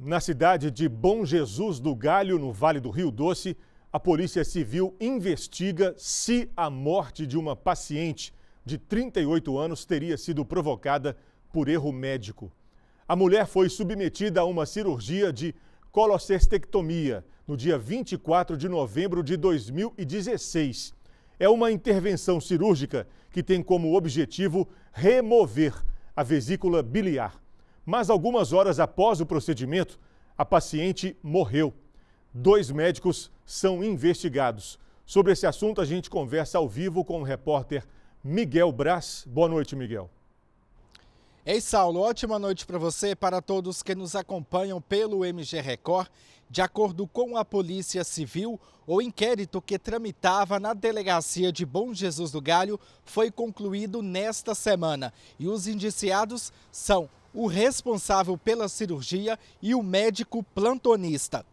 Na cidade de Bom Jesus do Galho, no Vale do Rio Doce, a Polícia Civil investiga se a morte de uma paciente de 38 anos teria sido provocada por erro médico. A mulher foi submetida a uma cirurgia de colocestectomia no dia 24 de novembro de 2016. É uma intervenção cirúrgica que tem como objetivo remover a vesícula biliar mas algumas horas após o procedimento, a paciente morreu. Dois médicos são investigados. Sobre esse assunto, a gente conversa ao vivo com o repórter Miguel Braz. Boa noite, Miguel. Ei, Saulo, ótima noite para você e para todos que nos acompanham pelo MG Record. De acordo com a Polícia Civil, o inquérito que tramitava na delegacia de Bom Jesus do Galho foi concluído nesta semana e os indiciados são o responsável pela cirurgia e o médico plantonista.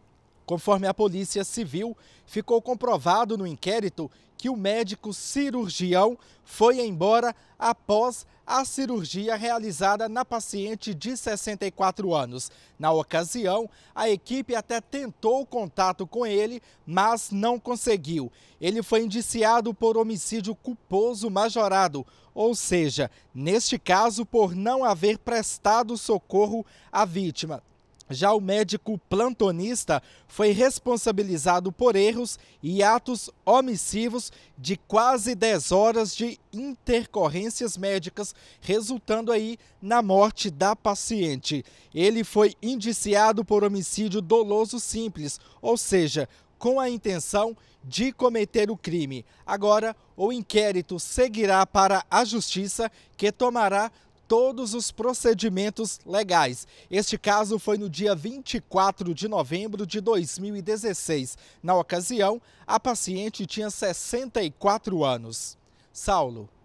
Conforme a Polícia Civil, ficou comprovado no inquérito que o médico cirurgião foi embora após a cirurgia realizada na paciente de 64 anos. Na ocasião, a equipe até tentou contato com ele, mas não conseguiu. Ele foi indiciado por homicídio culposo majorado, ou seja, neste caso, por não haver prestado socorro à vítima. Já o médico plantonista foi responsabilizado por erros e atos omissivos de quase 10 horas de intercorrências médicas, resultando aí na morte da paciente. Ele foi indiciado por homicídio doloso simples, ou seja, com a intenção de cometer o crime. Agora, o inquérito seguirá para a justiça, que tomará todos os procedimentos legais. Este caso foi no dia 24 de novembro de 2016. Na ocasião, a paciente tinha 64 anos. Saulo.